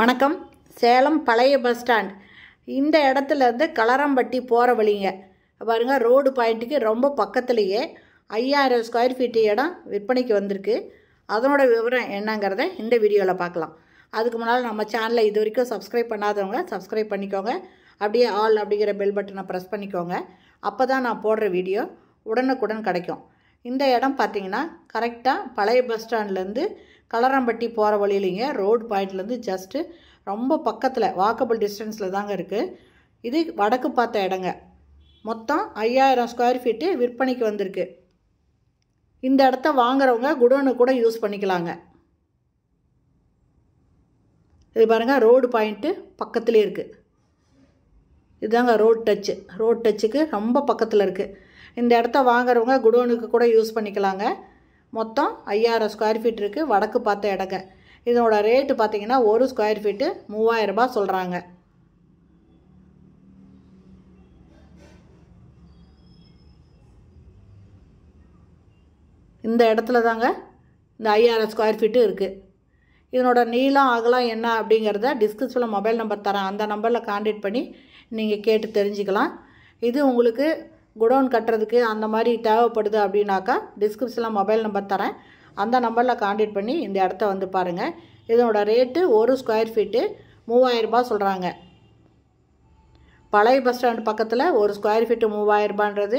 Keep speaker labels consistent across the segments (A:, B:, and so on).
A: வணக்கம் சேலம் பழைய bus stand இந்த இடத்துலேருந்து கலரம்பட்டி போகிற வழிங்க பாருங்கள் ரோடு பாயிண்ட்டுக்கு ரொம்ப பக்கத்துலேயே ஐயாயிரம் ஸ்கொயர் ஃபீட்டு இடம் விற்பனைக்கு வந்திருக்கு அதனோட விவரம் என்னங்கிறத இந்த வீடியோவில் பார்க்கலாம் அதுக்கு முன்னால் நம்ம சேனலை இது வரைக்கும் சப்ஸ்கிரைப் பண்ணாதவங்க சப்ஸ்கிரைப் பண்ணிக்கோங்க அப்படியே ஆல் அப்படிங்கிற பெல் பட்டனை ப்ரெஸ் பண்ணிக்கோங்க அப்போ தான் நான் போடுற வீடியோ உடனுக்குடன் கிடைக்கும் இந்த இடம் பார்த்திங்கன்னா கரெக்டாக பழைய பஸ் ஸ்டாண்ட்லேருந்து கலரம்பட்டி போகிற வழியிலைங்க ரோடு பாயிண்ட்லேருந்து ஜஸ்ட்டு ரொம்ப பக்கத்தில் வாக்கபிள் டிஸ்டன்ஸில் தாங்க இருக்குது இது வடக்கு பார்த்த இடங்க மொத்தம் ஐயாயிரம் ஸ்கொயர் ஃபீட்டு விற்பனைக்கு வந்திருக்கு இந்த இடத்த வாங்குறவங்க குடோனு கூட யூஸ் பண்ணிக்கலாங்க இது பாருங்கள் ரோடு பாயிண்ட்டு பக்கத்துலேயே இருக்குது இதுதாங்க ரோட் டச்சு ரோட் டச்சுக்கு ரொம்ப பக்கத்தில் இருக்குது இந்த இடத்த வாங்குறவங்க குடோனுக்கு கூட யூஸ் பண்ணிக்கலாங்க மொத்தம் ஐயாயிரம் ஸ்கொயர் ஃபீட் இருக்குது வடக்கு பார்த்த இடங்க இதனோட ரேட்டு பார்த்திங்கன்னா ஒரு ஸ்கொயர் ஃபீட்டு மூவாயிரரூபா சொல்கிறாங்க இந்த இடத்துல தாங்க இந்த ஐயாயிரம் ஸ்கொயர் ஃபீட்டு இருக்குது இதனோட நீளம் அகலம் என்ன அப்படிங்கிறத டிஸ்கிரிப்ஷனில் மொபைல் நம்பர் தரேன் அந்த நம்பரில் காண்டாக்ட் பண்ணி நீங்கள் கேட்டு தெரிஞ்சுக்கலாம் இது உங்களுக்கு குடோன் கட்டுறதுக்கு அந்த மாதிரி தேவைப்படுது அப்படின்னாக்கா டிஸ்கிரிப்ஷனில் மொபைல் நம்பர் தரேன் அந்த நம்பரில் காண்டாக்ட் பண்ணி இந்த இடத்த வந்து பாருங்கள் இதனோட ரேட்டு ஒரு ஸ்கொயர் ஃபீட்டு மூவாயிரரூபா சொல்கிறாங்க பழைய பஸ் ஸ்டாண்ட் பக்கத்தில் ஒரு ஸ்கொயர் ஃபீட்டு மூவாயிரரூபான்றது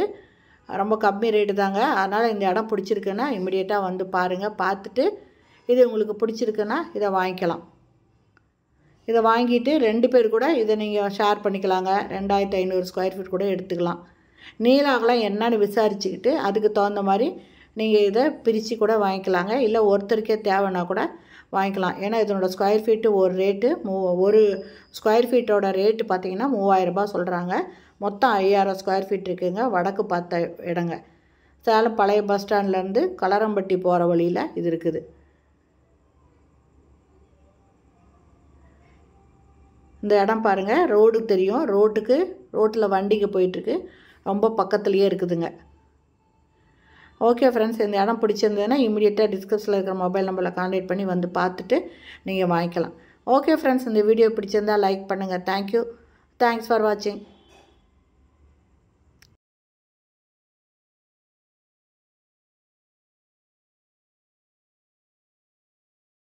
A: ரொம்ப கம்மி ரேட்டு தாங்க அதனால் இந்த இடம் பிடிச்சிருக்குன்னா இமிடியேட்டாக வந்து பாருங்கள் பார்த்துட்டு இது உங்களுக்கு பிடிச்சிருக்குன்னா இதை வாங்கிக்கலாம் இதை வாங்கிட்டு ரெண்டு பேர் கூட இதை நீங்கள் ஷேர் பண்ணிக்கலாங்க ரெண்டாயிரத்து ஐநூறு ஸ்கொயர் ஃபீட் கூட எடுத்துக்கலாம் நீலாகலாம் என்னன்னு விசாரிச்சுக்கிட்டு அதுக்கு தகுந்த மாதிரி நீங்கள் இதை பிரித்து கூட வாங்கிக்கலாங்க இல்லை ஒருத்தருக்கே தேவைன்னா கூட வாங்கிக்கலாம் ஏன்னா இதனோட ஸ்கொயர் ஃபீட்டு ஒரு ரேட்டு மூ ஒரு ஸ்கொயர் ஃபீட்டோட ரேட்டு பார்த்திங்கன்னா மூவாயிரரூபா சொல்கிறாங்க மொத்தம் ஐயாயிரம் ஸ்கொயர் ஃபீட் இருக்குதுங்க வடக்கு பார்த்த இடங்க சேலம் பழைய பஸ் ஸ்டாண்ட்லேருந்து கலரம்பட்டி போகிற வழியில் இது இருக்குது இந்த இடம் பாருங்கள் ரோடு தெரியும் ரோட்டுக்கு ரோட்டில் வண்டிக்கு போயிட்டுருக்கு ரொம்ப பக்கத்துலேயே இருக்குதுங்க ஓகே ஃப்ரெண்ட்ஸ் இந்த இடம் பிடிச்சிருந்ததுன்னா இமீடியட்டாக டிஸ்கஸில் இருக்கிற மொபைல் நம்பரில் காண்டாக்ட் பண்ணி வந்து பார்த்துட்டு நீங்கள் வாங்கிக்கலாம் ஓகே ஃப்ரெண்ட்ஸ் இந்த வீடியோ பிடிச்சிருந்தால் லைக் பண்ணுங்கள் தேங்க்யூ தேங்க்ஸ் ஃபார் வாட்சிங்